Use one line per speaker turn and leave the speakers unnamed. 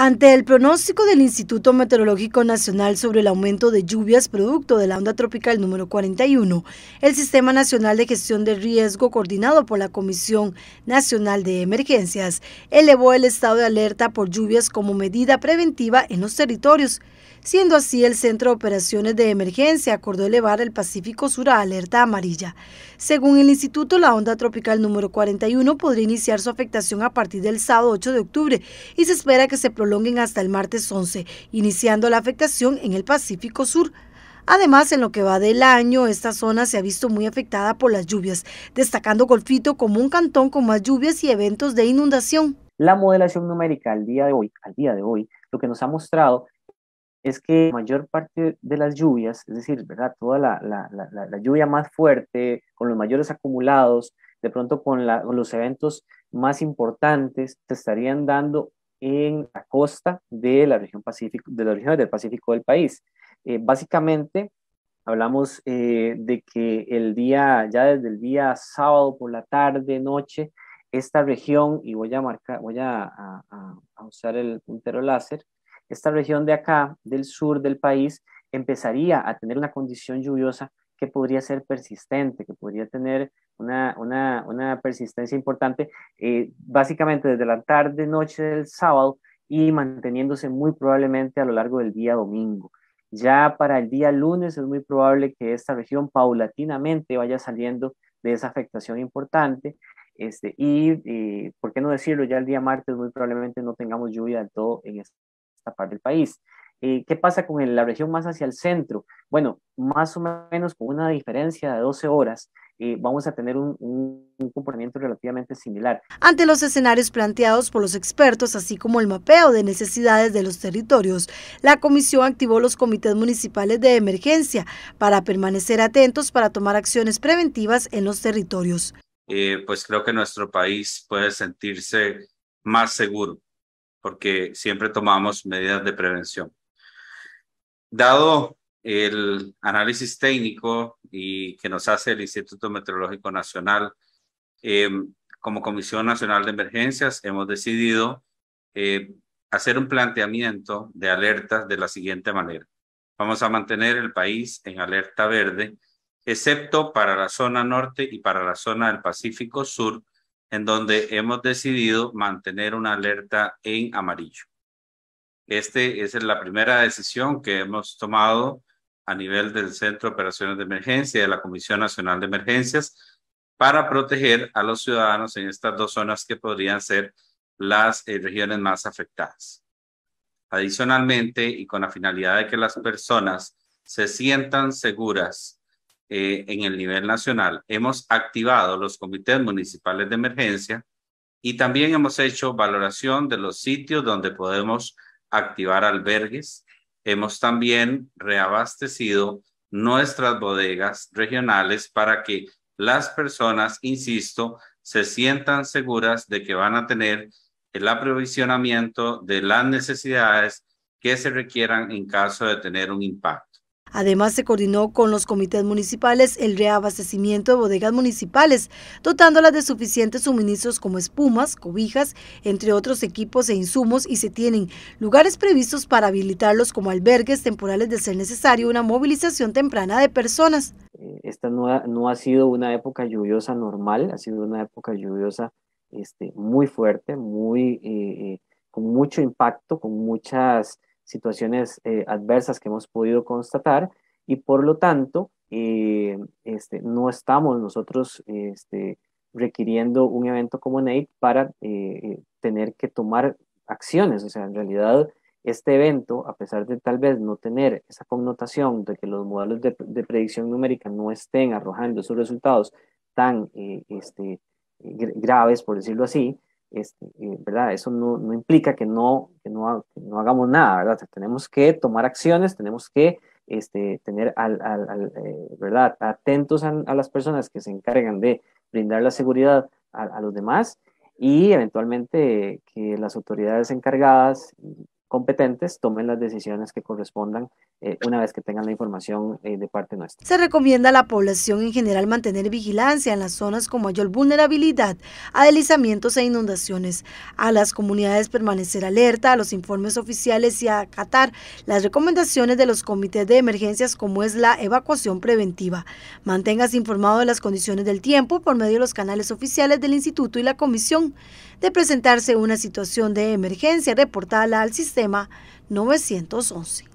Ante el pronóstico del Instituto Meteorológico Nacional sobre el aumento de lluvias producto de la onda tropical número 41, el Sistema Nacional de Gestión de Riesgo, coordinado por la Comisión Nacional de Emergencias, elevó el estado de alerta por lluvias como medida preventiva en los territorios. Siendo así, el Centro de Operaciones de Emergencia acordó elevar el Pacífico Sur a alerta amarilla. Según el Instituto, la onda tropical número 41 podría iniciar su afectación a partir del sábado 8 de octubre y se espera que se prolonguen hasta el martes 11, iniciando la afectación en el Pacífico Sur. Además, en lo que va del año, esta zona se ha visto muy afectada por las lluvias, destacando Golfito como un cantón con más lluvias y eventos de inundación.
La modelación numérica al día de hoy, al día de hoy, lo que nos ha mostrado es que mayor parte de las lluvias, es decir, ¿verdad? toda la, lluvia más fuerte, con los mayores acumulados, de pronto con, los eventos más importantes, se estarían dando en la costa de la región Pacífico, de las regiones del Pacífico del país. Eh, básicamente, hablamos eh, de que el día, ya desde el día sábado por la tarde, noche, esta región, y voy a marcar, voy a, a usar el puntero láser, esta región de acá, del sur del país, empezaría a tener una condición lluviosa que podría ser persistente, que podría tener una, persistencia importante, eh, básicamente desde la tarde, noche del sábado y manteniéndose muy probablemente a lo largo del día domingo. Ya para el día lunes es muy probable que esta región paulatinamente vaya saliendo de esa afectación importante. Este, y, eh, ¿por qué no decirlo? Ya el día martes muy probablemente no tengamos lluvia del todo en esta esta parte del país. Eh, ¿Qué pasa con la región más hacia el centro? Bueno, más o menos con una diferencia de 12 horas, eh, vamos a tener un,
comportamiento relativamente similar. Ante los escenarios planteados por los expertos, así como el mapeo de necesidades de los territorios, la comisión activó los comités municipales de emergencia para permanecer atentos para tomar acciones preventivas en los territorios.
Eh, pues creo que nuestro país puede sentirse más seguro porque siempre tomamos medidas de prevención. Dado el análisis técnico y que nos hace el Instituto Meteorológico Nacional, eh, como Comisión Nacional de Emergencias hemos decidido eh, hacer un planteamiento de alertas de la siguiente manera. Vamos a mantener el país en alerta verde, excepto para la zona norte y para la zona del Pacífico Sur, en donde hemos decidido mantener una alerta en amarillo. Esta es la primera decisión que hemos tomado a nivel del Centro de Operaciones de Emergencia y de la Comisión Nacional de Emergencias para proteger a los ciudadanos en estas dos zonas que podrían ser las eh, regiones más afectadas. Adicionalmente, y con la finalidad de que las personas se sientan seguras eh, en el nivel nacional. Hemos activado los comités municipales de emergencia y también hemos hecho valoración de los sitios donde podemos activar albergues. Hemos también reabastecido nuestras bodegas regionales para que las personas, insisto, se sientan seguras de que van a tener el aprovisionamiento de las necesidades que se requieran en caso de tener un impacto.
Además, se coordinó con los comités municipales el reabastecimiento de bodegas municipales, dotándolas de suficientes suministros como espumas, cobijas, entre otros equipos e insumos, y se tienen lugares previstos para habilitarlos como albergues temporales de ser necesario una movilización temprana de personas.
Eh, esta no ha, no ha sido una época lluviosa normal, ha sido una época lluviosa este, muy fuerte, muy, eh, eh, con mucho impacto, con muchas situaciones eh, adversas que hemos podido constatar y por lo tanto eh, este, no estamos nosotros este, requiriendo un evento como NAID para eh, tener que tomar acciones. O sea, en realidad este evento, a pesar de tal vez no tener esa connotación de que los modelos de, predicción numérica no estén arrojando esos resultados tan este, graves, por decirlo así, este, eh, ¿verdad? Eso no, implica que no, no, hagamos nada, ¿verdad? tenemos que tomar acciones, tenemos que este, tener eh, ¿verdad? atentos a, las personas que se encargan de brindar la seguridad a los demás y eventualmente que las autoridades encargadas competentes tomen las decisiones que correspondan eh, una vez que tengan la información eh, de parte nuestra.
Se recomienda a la población en general mantener vigilancia en las zonas con mayor vulnerabilidad a deslizamientos e inundaciones, a las comunidades permanecer alerta a los informes oficiales y a acatar las recomendaciones de los comités de emergencias como es la evacuación preventiva. Manténgase informado de las condiciones del tiempo por medio de los canales oficiales del instituto y la comisión de presentarse una situación de emergencia reportada al sistema 911.